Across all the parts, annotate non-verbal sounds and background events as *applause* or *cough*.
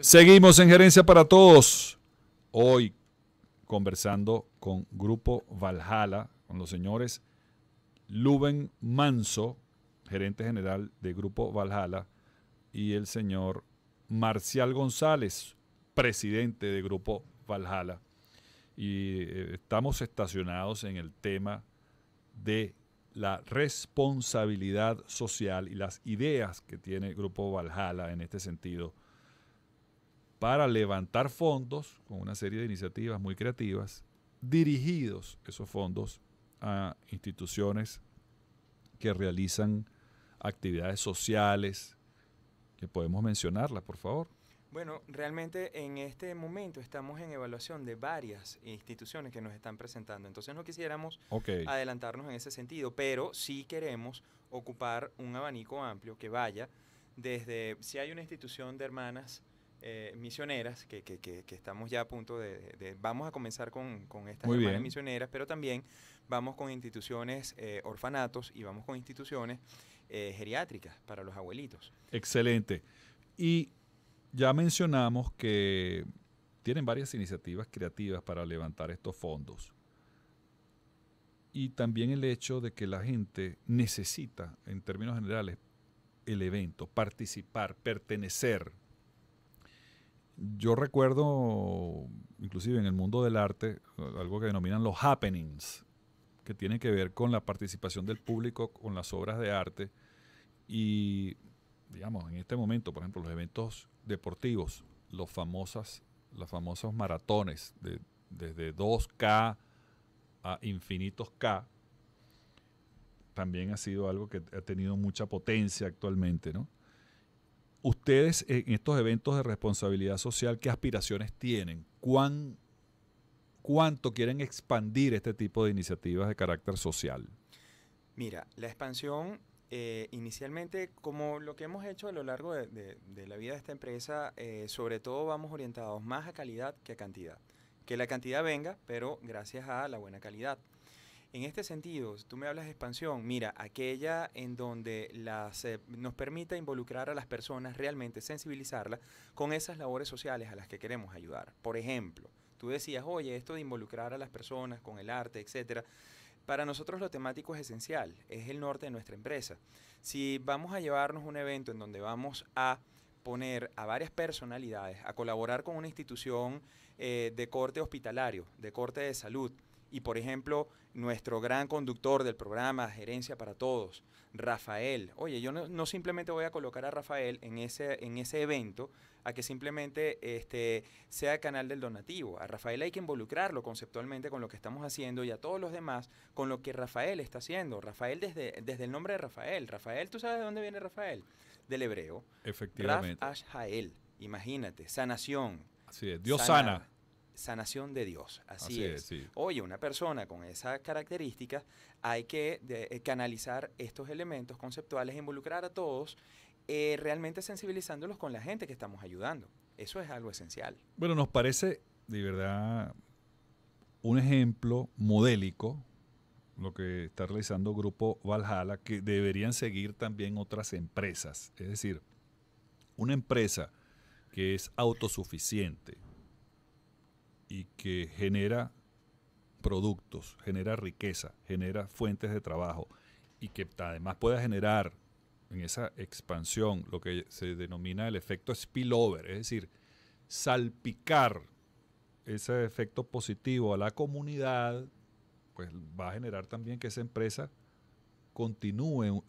Seguimos en Gerencia para Todos. Hoy conversando con Grupo Valhalla, con los señores Luben Manso, gerente general de Grupo Valhalla, y el señor Marcial González, presidente de Grupo Valhalla. Y eh, estamos estacionados en el tema de la responsabilidad social y las ideas que tiene Grupo Valhalla en este sentido para levantar fondos con una serie de iniciativas muy creativas, dirigidos esos fondos a instituciones que realizan actividades sociales, que podemos mencionarlas, por favor. Bueno, realmente en este momento estamos en evaluación de varias instituciones que nos están presentando, entonces no quisiéramos adelantarnos en ese sentido, pero sí queremos ocupar un abanico amplio que vaya desde si hay una institución de hermanas eh, misioneras, que, estamos ya a punto de... vamos a comenzar con, con estas misioneras, pero también vamos con instituciones, eh, orfanatos y vamos con instituciones eh, geriátricas para los abuelitos. Excelente. Y ya mencionamos que tienen varias iniciativas creativas para levantar estos fondos. Y también el hecho de que la gente necesita, en términos generales, el evento, participar, pertenecer, yo recuerdo, inclusive en el mundo del arte, algo que denominan los happenings, que tienen que ver con la participación del público con las obras de arte. Y, digamos, en este momento, por ejemplo, los eventos deportivos, los, los famosos maratones, desde 2K a infinitos K, también ha sido algo que ha tenido mucha potencia actualmente, ¿no? Ustedes en estos eventos de responsabilidad social, ¿qué aspiraciones tienen? ¿Cuán, ¿Cuánto quieren expandir este tipo de iniciativas de carácter social? Mira, la expansión eh, inicialmente, como lo que hemos hecho a lo largo de, la vida de esta empresa, eh, sobre todo vamos orientados más a calidad que a cantidad. Que la cantidad venga, pero gracias a la buena calidad. En este sentido, tú me hablas de expansión, mira, aquella en donde nos permita involucrar a las personas, realmente sensibilizarlas con esas labores sociales a las que queremos ayudar. Por ejemplo, tú decías, oye, esto de involucrar a las personas con el arte, etcétera. Para nosotros lo temático es esencial, es el norte de nuestra empresa. Si vamos a llevarnos un evento en donde vamos a poner a varias personalidades a colaborar con una institución eh, de corte hospitalario, de corte de salud, y por ejemplo, nuestro gran conductor del programa Gerencia para Todos, Rafael. Oye, yo no, simplemente voy a colocar a Rafael en ese, en ese evento a que simplemente este, sea canal del donativo. A Rafael hay que involucrarlo conceptualmente con lo que estamos haciendo y a todos los demás con lo que Rafael está haciendo. Rafael desde, desde el nombre de Rafael. Rafael, ¿tú sabes de dónde viene Rafael? Del hebreo. Efectivamente. Ashael. Imagínate, sanación. Así Dios sana sanación de Dios. Así, es. Oye, una persona con esas características, hay que eh, canalizar estos elementos conceptuales, involucrar a todos, eh, realmente sensibilizándolos con la gente que estamos ayudando. Eso es algo esencial. Bueno, nos parece de verdad un ejemplo modélico lo que está realizando Grupo Valhalla, que deberían seguir también otras empresas. Es decir, una empresa que es autosuficiente, y que genera productos, genera riqueza, genera fuentes de trabajo y que además pueda generar en esa expansión lo que se denomina el efecto spillover, es decir, salpicar ese efecto positivo a la comunidad, pues va a generar también que esa empresa continúe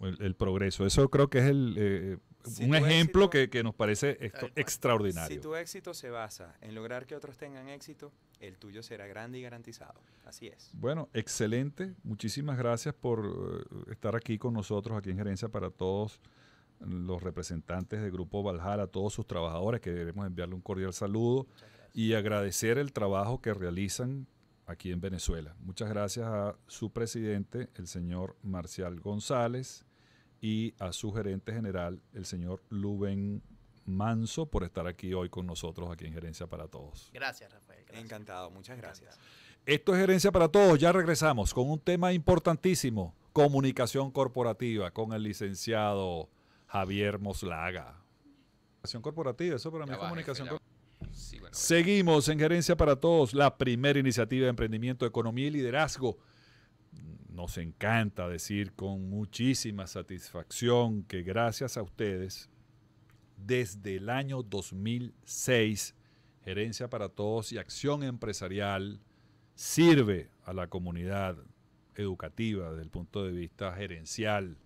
el, progreso. Eso creo que es el, eh, un ejemplo que, nos parece extraordinario. Si tu éxito se basa en lograr que otros tengan éxito, el tuyo será grande y garantizado. Así es. Bueno, excelente. Muchísimas gracias por eh, estar aquí con nosotros, aquí en Gerencia para Todos los representantes del Grupo Valhalla, a todos sus trabajadores, que debemos enviarle un cordial saludo y agradecer el trabajo que realizan aquí en Venezuela. Muchas gracias a su presidente, el señor Marcial González, y a su gerente general, el señor Luben Manso, por estar aquí hoy con nosotros, aquí en Gerencia para Todos. Gracias, Rafael. Encantado, muchas gracias. Esto es Gerencia para Todos, ya regresamos con un tema importantísimo, comunicación corporativa, con el licenciado Javier Moslaga. Comunicación corporativa, eso para mí es comunicación corporativa. Seguimos en Gerencia para Todos, la primera iniciativa de emprendimiento, economía y liderazgo nos encanta decir con muchísima satisfacción que gracias a ustedes, desde el año 2006, Gerencia para Todos y Acción Empresarial sirve a la comunidad educativa desde el punto de vista gerencial.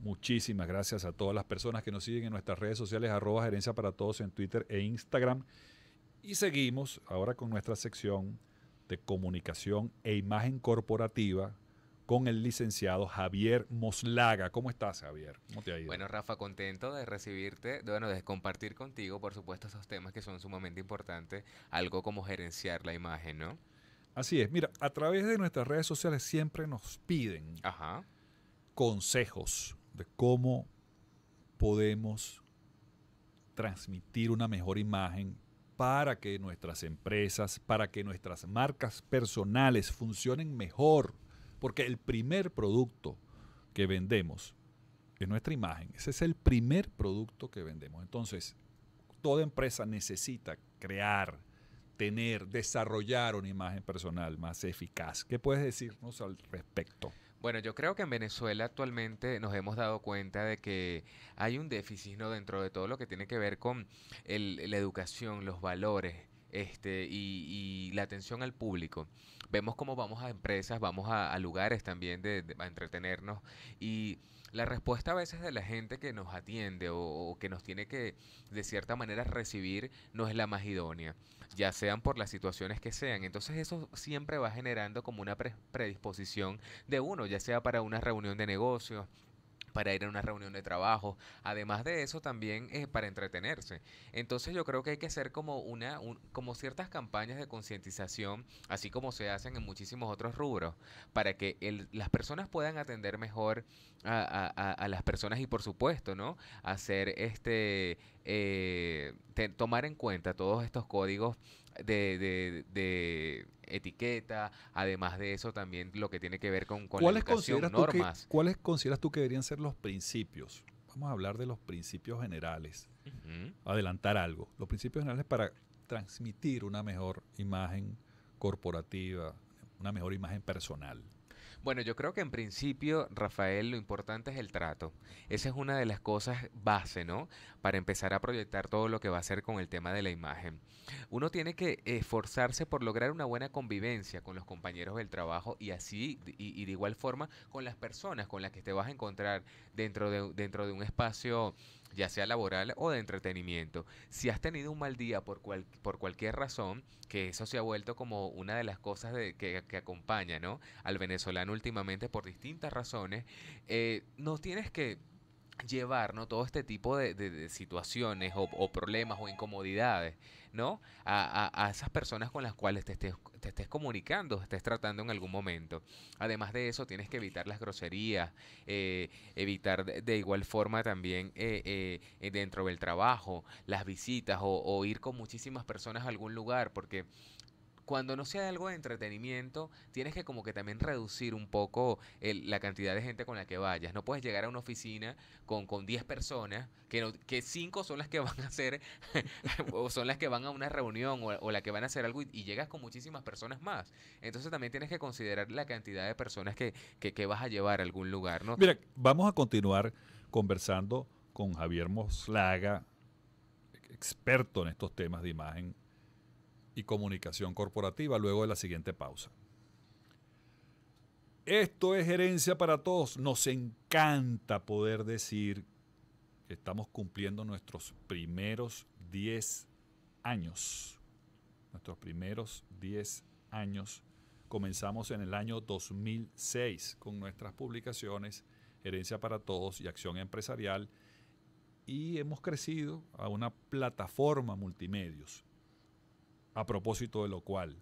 Muchísimas gracias a todas las personas que nos siguen en nuestras redes sociales, arroba gerencia para todos en Twitter e Instagram. Y seguimos ahora con nuestra sección de comunicación e imagen corporativa con el licenciado Javier Moslaga. ¿Cómo estás, Javier? ¿Cómo te ha ido? Bueno, Rafa, contento de recibirte, bueno, de compartir contigo, por supuesto, esos temas que son sumamente importantes, algo como gerenciar la imagen, ¿no? Así es, mira, a través de nuestras redes sociales siempre nos piden consejos de cómo podemos transmitir una mejor imagen para que nuestras empresas, para que nuestras marcas personales funcionen mejor porque el primer producto que vendemos es nuestra imagen. Ese es el primer producto que vendemos. Entonces, toda empresa necesita crear, tener, desarrollar una imagen personal más eficaz. ¿Qué puedes decirnos al respecto? Bueno, yo creo que en Venezuela actualmente nos hemos dado cuenta de que hay un déficit ¿no? dentro de todo lo que tiene que ver con la educación, los valores, este, y, la atención al público. Vemos cómo vamos a empresas, vamos a, lugares también de, a entretenernos y la respuesta a veces de la gente que nos atiende o, o, que nos tiene que de cierta manera recibir no es la más idónea, ya sean por las situaciones que sean. Entonces eso siempre va generando como una predisposición de uno, ya sea para una reunión de negocios, para ir a una reunión de trabajo, además de eso también es para entretenerse. Entonces yo creo que hay que hacer como una como ciertas campañas de concientización, así como se hacen en muchísimos otros rubros, para que las personas puedan atender mejor a, las personas y por supuesto, ¿no? Hacer este eh, tomar en cuenta todos estos códigos de, de, de, etiqueta, además de eso también lo que tiene que ver con, con ¿Cuáles consideras normas. ¿Cuáles consideras tú que deberían ser los principios? Vamos a hablar de los principios generales. Adelantar algo. Los principios generales para transmitir una mejor imagen corporativa, una mejor imagen personal. Bueno, yo creo que en principio, Rafael, lo importante es el trato. Esa es una de las cosas base, ¿no? Para empezar a proyectar todo lo que va a hacer con el tema de la imagen. Uno tiene que esforzarse por lograr una buena convivencia con los compañeros del trabajo y así, y, de igual forma, con las personas con las que te vas a encontrar dentro dentro de un espacio ya sea laboral o de entretenimiento. Si has tenido un mal día por, cual, por cualquier razón, que eso se ha vuelto como una de las cosas que, acompaña al venezolano últimamente por distintas razones, eh, no tienes que llevar ¿no? todo este tipo de, situaciones o, problemas o incomodidades ¿no? A, esas personas con las cuales te estés, te estés comunicando, te estés tratando en algún momento. Además de eso, tienes que evitar las groserías, eh, evitar de, igual forma también eh, eh, dentro del trabajo, las visitas o, o ir con muchísimas personas a algún lugar, porque cuando no sea algo de entretenimiento, tienes que como que también reducir un poco la cantidad de gente con la que vayas. No puedes llegar a una oficina con, con 10 personas, que, que 5 son las que *laughs* van a hacer, *laughs* o son las que van a una reunión, o, o la que van a hacer algo, y, llegas con muchísimas personas más. Entonces también tienes que considerar la cantidad de personas que, que, que vas a llevar a algún lugar, Mira, vamos a continuar conversando con Javier Moslaga, experto en estos temas de imagen y Comunicación Corporativa luego de la siguiente pausa. Esto es gerencia para todos. Nos encanta poder decir que estamos cumpliendo nuestros primeros 10 años. Nuestros primeros 10 años. Comenzamos en el año 2006 con nuestras publicaciones Gerencia para Todos y Acción Empresarial y hemos crecido a una plataforma multimedios a propósito de lo cual,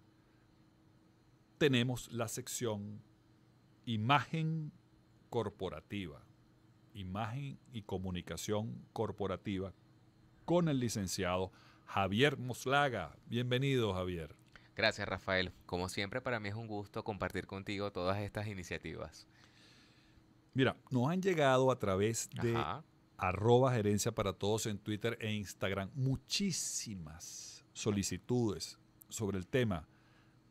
tenemos la sección imagen corporativa, imagen y comunicación corporativa con el licenciado Javier Moslaga. Bienvenido, Javier. Gracias, Rafael. Como siempre, para mí es un gusto compartir contigo todas estas iniciativas. Mira, nos han llegado a través de arroba gerencia para todos en Twitter e Instagram muchísimas solicitudes sobre el tema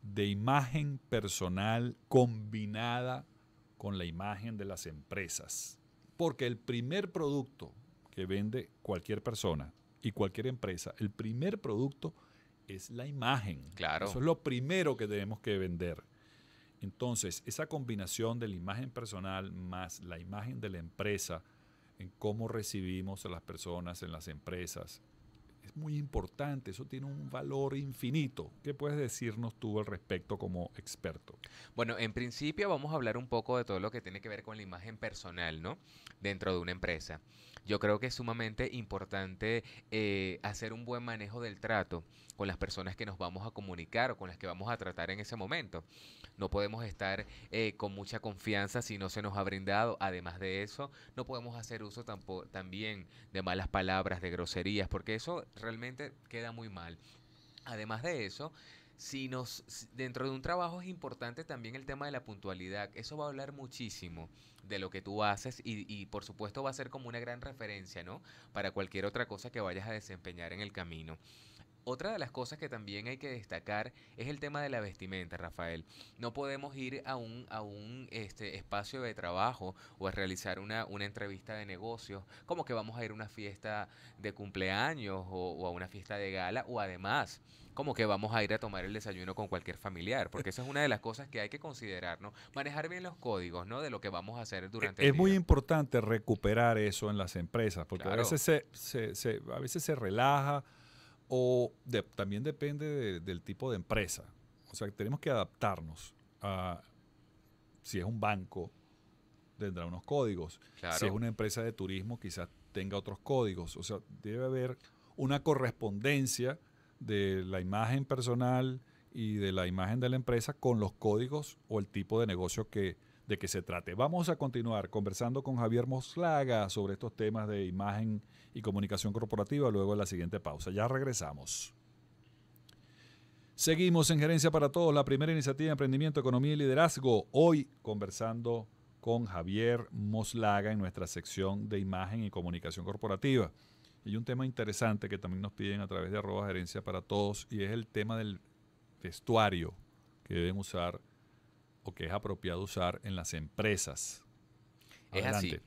de imagen personal combinada con la imagen de las empresas. Porque el primer producto que vende cualquier persona y cualquier empresa, el primer producto es la imagen. Claro. Eso es lo primero que tenemos que vender. Entonces, esa combinación de la imagen personal más la imagen de la empresa, en cómo recibimos a las personas en las empresas, es muy importante, eso tiene un valor infinito. ¿Qué puedes decirnos tú al respecto como experto? Bueno, en principio vamos a hablar un poco de todo lo que tiene que ver con la imagen personal, ¿no? Dentro de una empresa. Yo creo que es sumamente importante eh, hacer un buen manejo del trato con las personas que nos vamos a comunicar o con las que vamos a tratar en ese momento. No podemos estar eh, con mucha confianza si no se nos ha brindado. Además de eso, no podemos hacer uso tampoco, también de malas palabras, de groserías, porque eso realmente queda muy mal. Además de eso, si dentro de un trabajo es importante también el tema de la puntualidad. Eso va a hablar muchísimo de lo que tú haces y, y, por supuesto va a ser como una gran referencia, ¿no? Para cualquier otra cosa que vayas a desempeñar en el camino. Otra de las cosas que también hay que destacar es el tema de la vestimenta, Rafael. No podemos ir a un, a un este, espacio de trabajo o a realizar una, una entrevista de negocios, como que vamos a ir a una fiesta de cumpleaños o, a una fiesta de gala, o además, como que vamos a ir a tomar el desayuno con cualquier familiar, porque esa es una de las cosas que hay que considerar, ¿no? Manejar bien los códigos, ¿no? De lo que vamos a hacer durante es el Es muy importante recuperar eso en las empresas, porque a veces se, se, a veces se relaja o también depende del tipo de empresa. O sea, tenemos que adaptarnos a si es un banco, tendrá unos códigos. Si es una empresa de turismo, quizás tenga otros códigos. O sea, debe haber una correspondencia de la imagen personal y de la imagen de la empresa con los códigos o el tipo de negocio que, de qué se trate. Vamos a continuar conversando con Javier Moslaga sobre estos temas de imagen y comunicación corporativa luego de la siguiente pausa. Ya regresamos. Seguimos en Gerencia para Todos, la primera iniciativa de emprendimiento, economía y liderazgo. Hoy conversando con Javier Moslaga en nuestra sección de imagen y comunicación corporativa. Hay un tema interesante que también nos piden a través de arroba gerencia para todos y es el tema del vestuario que deben usar o que es apropiado usar en las empresas. Es así.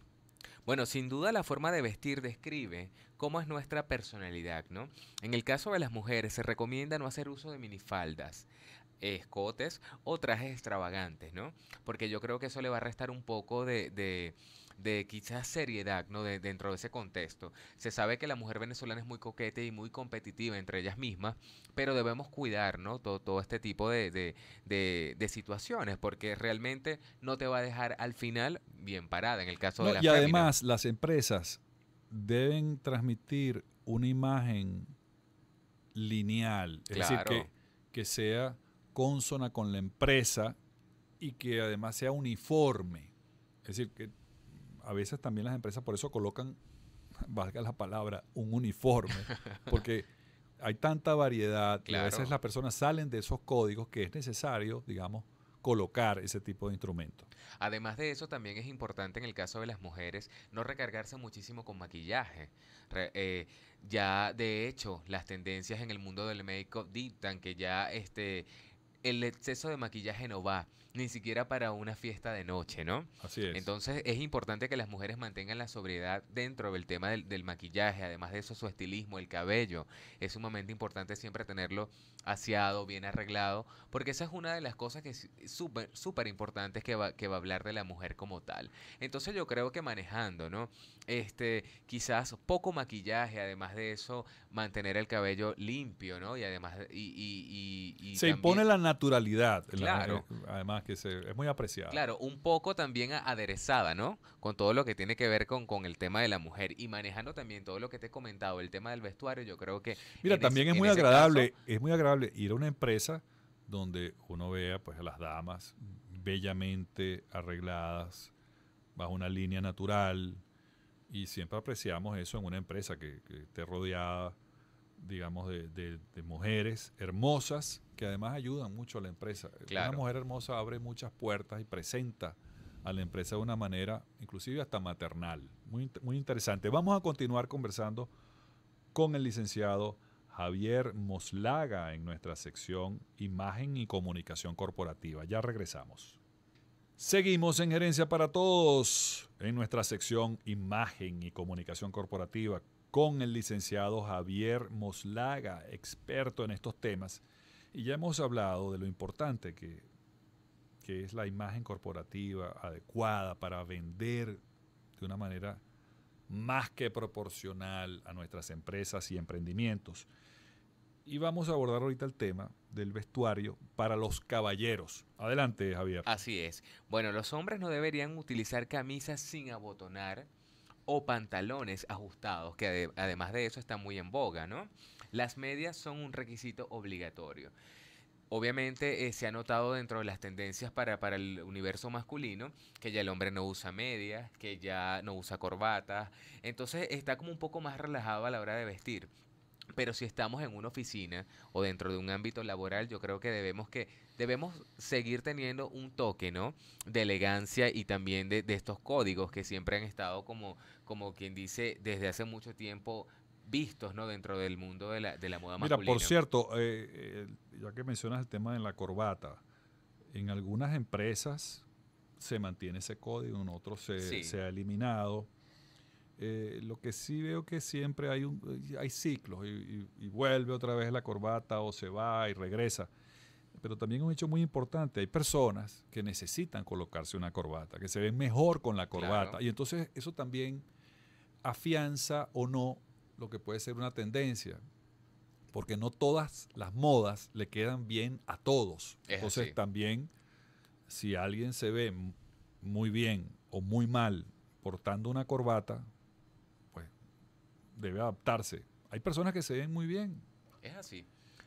Bueno, sin duda la forma de vestir describe cómo es nuestra personalidad, ¿no? En el caso de las mujeres se recomienda no hacer uso de minifaldas, escotes o trajes extravagantes, ¿no? Porque yo creo que eso le va a restar un poco de de quizás seriedad ¿no? De, dentro de ese contexto. Se sabe que la mujer venezolana es muy coqueta y muy competitiva entre ellas mismas, pero debemos cuidar todo, este tipo de, situaciones porque realmente no te va a dejar al final bien parada en el caso de la Y además las empresas deben transmitir una imagen lineal, es decir, que, que sea consona con la empresa y que además sea uniforme. Es decir, que a veces también las empresas por eso colocan, valga la palabra, un uniforme, *laughs* porque hay tanta variedad que a veces las personas salen de esos códigos que es necesario, digamos, colocar ese tipo de instrumento. Además de eso, también es importante en el caso de las mujeres no recargarse muchísimo con maquillaje. Eh, ya, de hecho, las tendencias en el mundo del make-up dictan que ya este, el exceso de maquillaje no va, ni siquiera para una fiesta de noche, ¿no? Así es. Entonces es importante que las mujeres mantengan la sobriedad dentro del tema del, maquillaje, además de eso su estilismo, el cabello, es sumamente importante siempre tenerlo aseado, bien arreglado, porque esa es una de las cosas que es súper, súper importante que va, que va a hablar de la mujer como tal. Entonces yo creo que manejando, ¿no? Este, quizás poco maquillaje, además de eso, mantener el cabello limpio, ¿no? Y además, y, se impone la naturalidad, claro. además que se, es muy apreciada. Claro, un poco también aderezada, ¿no? Con todo lo que tiene que ver con, con el tema de la mujer y manejando también todo lo que te he comentado, el tema del vestuario, yo creo que... Mira, también es muy agradable, es muy agradable ir a una empresa donde uno vea pues a las damas bellamente arregladas, bajo una línea natural, y siempre apreciamos eso en una empresa que, esté rodeada, digamos, de, mujeres hermosas que además ayudan mucho a la empresa. Una mujer hermosa abre muchas puertas y presenta a la empresa de una manera, inclusive hasta maternal. Muy, muy interesante. Vamos a continuar conversando con el licenciado Javier Moslaga en nuestra sección Imagen y Comunicación Corporativa. Ya regresamos. Seguimos en Gerencia para Todos en nuestra sección Imagen y Comunicación Corporativa con el licenciado Javier Moslaga, experto en estos temas. Y ya hemos hablado de lo importante que, que es la imagen corporativa adecuada para vender de una manera más que proporcional a nuestras empresas y emprendimientos. Y vamos a abordar ahorita el tema del vestuario para los caballeros. Adelante, Javier. Así es. Bueno, los hombres no deberían utilizar camisas sin abotonar o pantalones ajustados, que además de eso está muy en boga, ¿no? Las medias son un requisito obligatorio. Obviamente eh, se ha notado dentro de las tendencias para, para, el universo masculino que ya el hombre no usa medias, que ya no usa corbatas, entonces está como un poco más relajado a la hora de vestir. Pero si estamos en una oficina o dentro de un ámbito laboral, yo creo que debemos que debemos seguir teniendo un toque, ¿no? De elegancia y también de, estos códigos que siempre han estado como, como quien dice desde hace mucho tiempo vistos, ¿no? Dentro del mundo de la, de la moda Mira, por cierto, eh, eh, ya que mencionas el tema de la corbata, en algunas empresas se mantiene ese código, en otros se ha eliminado eh, lo que sí veo que siempre hay, un, hay ciclos y, vuelve otra vez la corbata o se va y regresa. Pero también un hecho muy importante, hay personas que necesitan colocarse una corbata, que se ven mejor con la corbata. Y entonces eso también afianza o no lo que puede ser una tendencia, porque no todas las modas le quedan bien a todos. entonces también si alguien se ve muy bien o muy mal portando una corbata, debe adaptarse. Hay personas que se ven muy bien. Es así.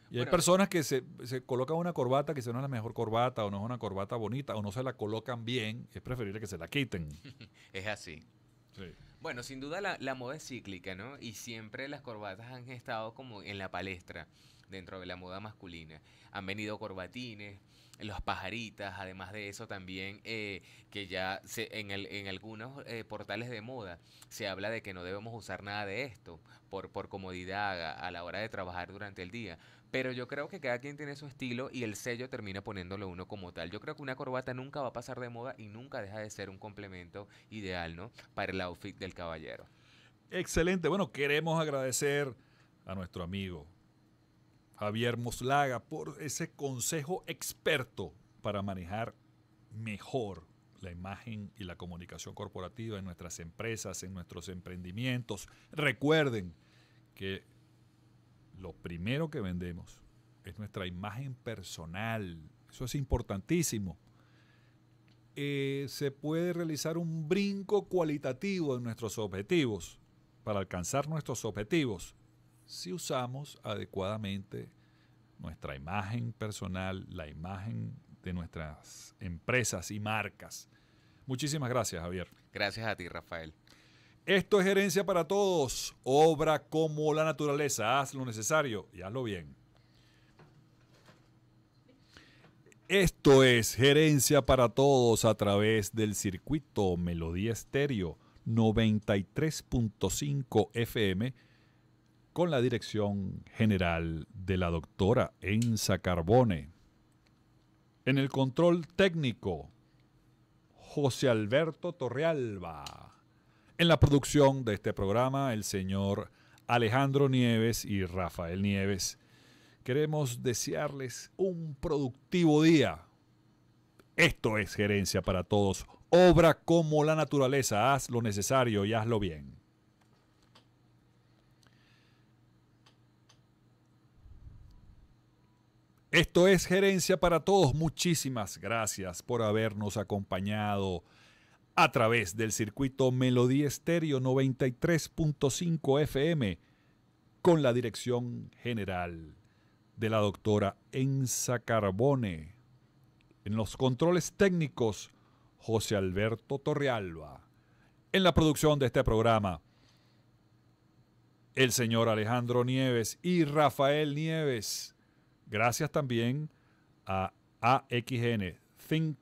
Y hay personas que se, se colocan una corbata que no es la mejor corbata, o no es una corbata bonita, o no se la colocan bien. Es preferible que se la quiten. *laughs* es así. Sí. Bueno, sin duda la, moda es cíclica, ¿no? Y siempre las corbatas han estado como en la palestra dentro de la moda masculina. Han venido corbatines, los pajaritas, además de eso también eh, que ya en, algunos eh, portales de moda se habla de que no debemos usar nada de esto por, comodidad a la hora de trabajar durante el día. Pero yo creo que cada quien tiene su estilo y el sello termina poniéndolo uno como tal. Yo creo que una corbata nunca va a pasar de moda y nunca deja de ser un complemento ideal, ¿no? Para el outfit del caballero. Excelente. Bueno, queremos agradecer a nuestro amigo Javier Moslaga por ese consejo experto para manejar mejor la imagen y la comunicación corporativa en nuestras empresas, en nuestros emprendimientos. Recuerden que lo primero que vendemos es nuestra imagen personal. Eso es importantísimo. Eh, se puede realizar un brinco cualitativo en nuestros objetivos para alcanzar nuestros objetivos si usamos adecuadamente nuestra imagen personal, la imagen de nuestras empresas y marcas. Muchísimas gracias, Javier. Gracias a ti, Rafael. Esto es Gerencia para todos. Obra como la naturaleza. Haz lo necesario y hazlo bien. Esto es gerencia para todos a través del circuito Melodía Estéreo 93.5 FM con la dirección general de la doctora Enza Carbone. En el control técnico, José Alberto Torrealba. En la producción de este programa, el señor Alejandro Nieves y Rafael Nieves. Queremos desearles un productivo día. Esto es gerencia para todos. Obra como la naturaleza. Haz lo necesario y hazlo bien. Esto es gerencia para todos. Muchísimas gracias por habernos acompañado a través del circuito Melodía Estéreo 93.5 FM con la dirección general de la doctora Enza Carbone. En los controles técnicos, José Alberto Torrealba. En la producción de este programa, el señor Alejandro Nieves y Rafael Nieves. Gracias también a AXN, Think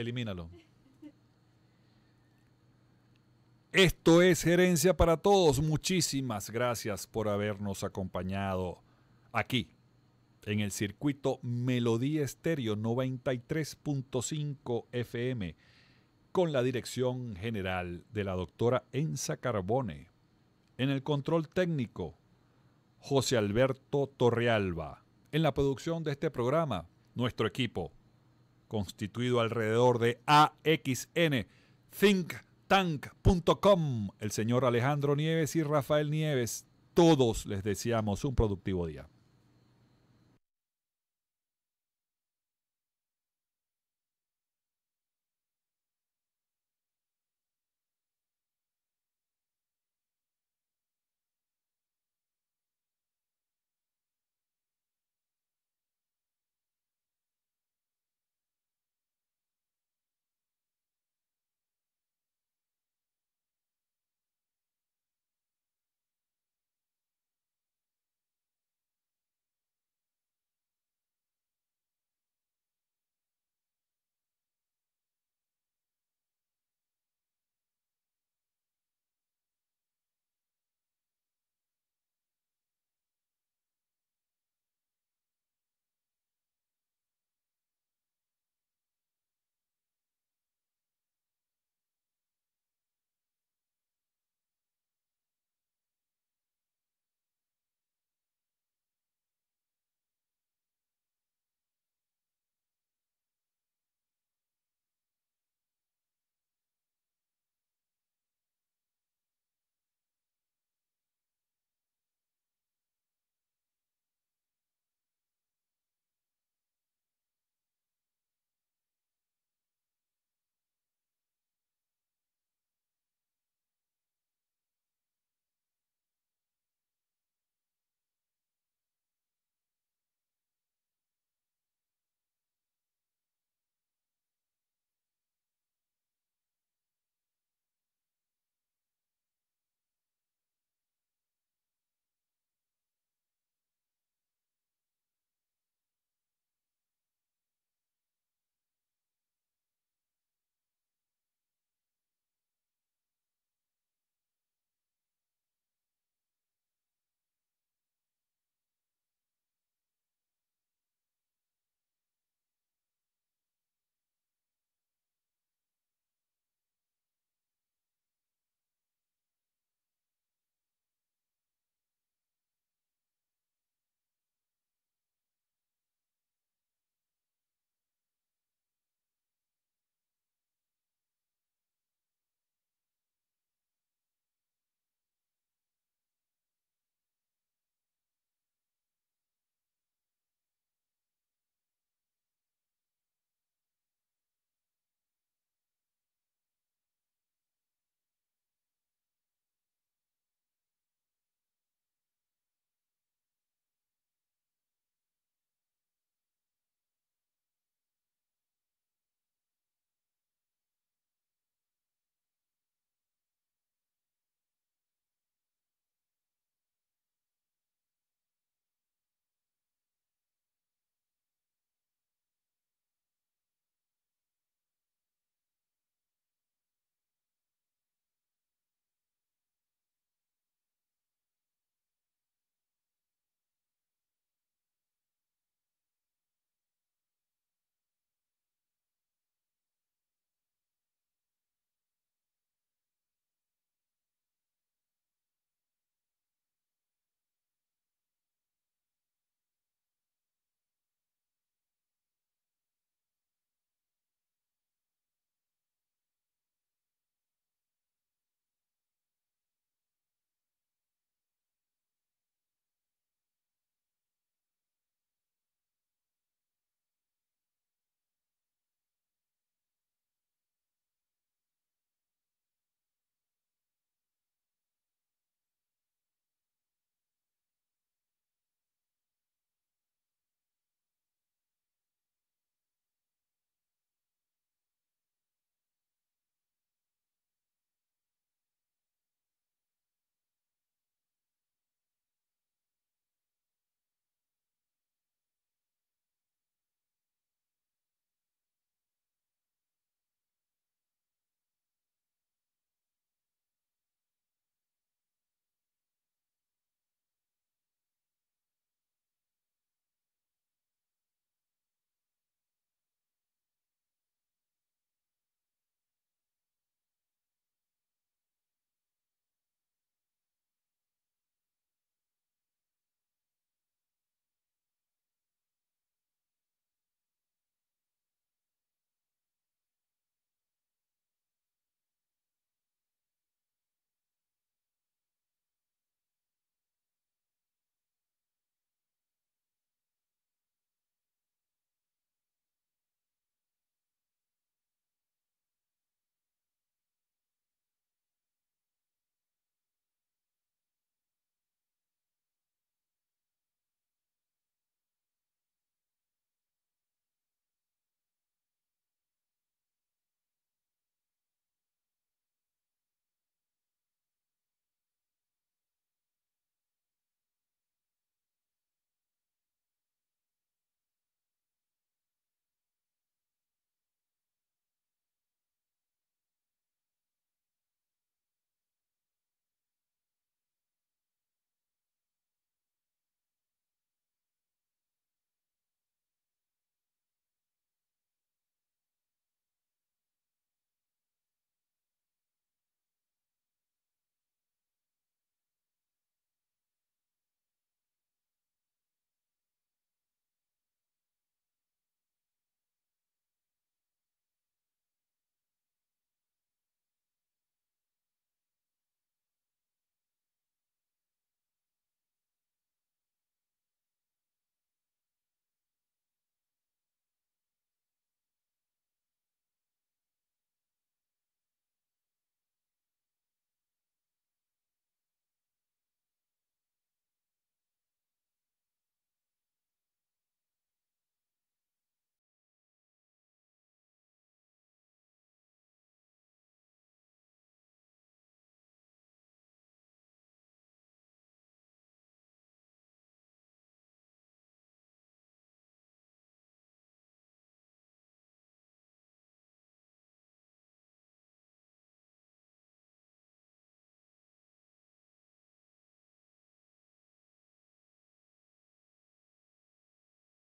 elimínalo. Esto es Gerencia para Todos. Muchísimas gracias por habernos acompañado aquí en el circuito Melodía Estéreo 93.5 FM con la dirección general de la doctora Enza Carbone. En el control técnico, José Alberto Torrealba. En la producción de este programa, nuestro equipo, constituido alrededor de AXN, thinktank.com. El señor Alejandro Nieves y Rafael Nieves, todos les deseamos un productivo día.